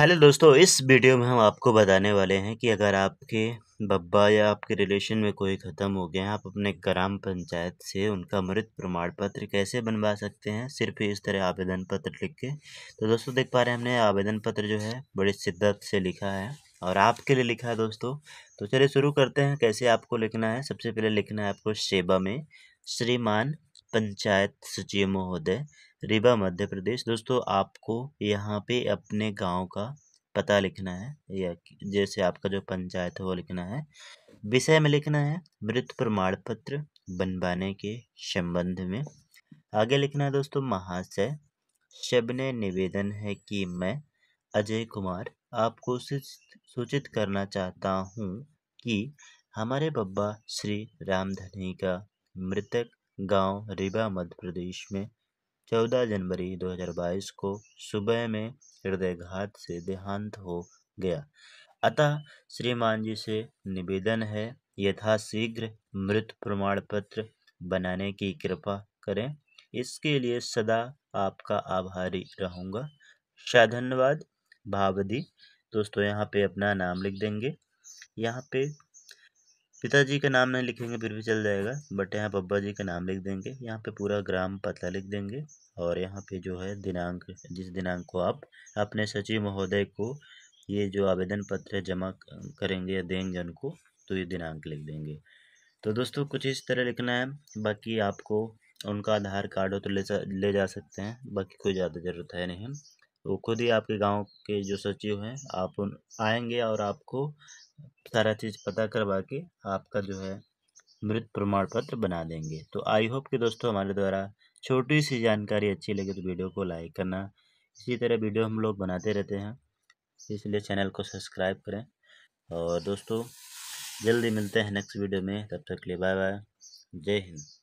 hello दोस्तों इस video में हम आपको बताने वाले हैं कि अगर आपके बब्बा या आपके रिलेशन में कोई ख़त्म हो गया है आप अपने ग्राम पंचायत से उनका मृत प्रमाण पत्र कैसे बनवा सकते हैं सिर्फ इस तरह आवेदन पत्र लिख के तो दोस्तों देख पा रहे हैं हमने आवेदन पत्र जो है बड़ी शिद्दत से लिखा है और आपके लिए लिखा है दोस्तों तो चलिए शुरू करते हैं कैसे आपको लिखना है सबसे पहले लिखना है आपको सेवा में श्रीमान पंचायत सचिव महोदय रीवा मध्य प्रदेश दोस्तों आपको यहाँ पे अपने गांव का पता लिखना है या जैसे आपका जो पंचायत है वो लिखना है विषय में लिखना है मृत प्रमाण पत्र बनवाने के संबंध में आगे लिखना है दोस्तों महाशय शब ने निवेदन है कि मैं अजय कुमार आपको सूचित करना चाहता हूँ कि हमारे बब्बा श्री रामधनी का मृतक गांव रीवा मध्य प्रदेश में चौदह जनवरी 2022 को सुबह में हृदयघात से देहांत हो गया अतः श्रीमान जी से निवेदन है यथाशीघ्र मृत प्रमाण पत्र बनाने की कृपा करें इसके लिए सदा आपका आभारी रहूँगा शाधनवाद भावदी दोस्तों यहाँ पे अपना नाम लिख देंगे यहाँ पे पिताजी का नाम नहीं लिखेंगे फिर भी चल जाएगा बट यहाँ पब्बा जी का नाम लिख देंगे यहाँ पे पूरा ग्राम पता लिख देंगे और यहाँ पे जो है दिनांक जिस दिनांक को आप अपने सचिव महोदय को ये जो आवेदन पत्र जमा करेंगे या देंगे उनको तो ये दिनांक लिख देंगे तो दोस्तों कुछ इस तरह लिखना है बाकी आपको उनका आधार कार्ड हो तो ले ले जा सकते हैं बाकी कोई ज़्यादा ज़रूरत है नहीं वो तो खुद ही आपके गांव के जो सचिव हैं आप उन आएंगे और आपको सारा चीज़ पता करवा के आपका जो है मृत प्रमाण पत्र बना देंगे तो आई होप कि दोस्तों हमारे द्वारा छोटी सी जानकारी अच्छी लगे तो वीडियो को लाइक करना इसी तरह वीडियो हम लोग बनाते रहते हैं इसलिए चैनल को सब्सक्राइब करें और दोस्तों जल्दी मिलते हैं नेक्स्ट वीडियो में तब तक के लिए बाय बाय जय हिंद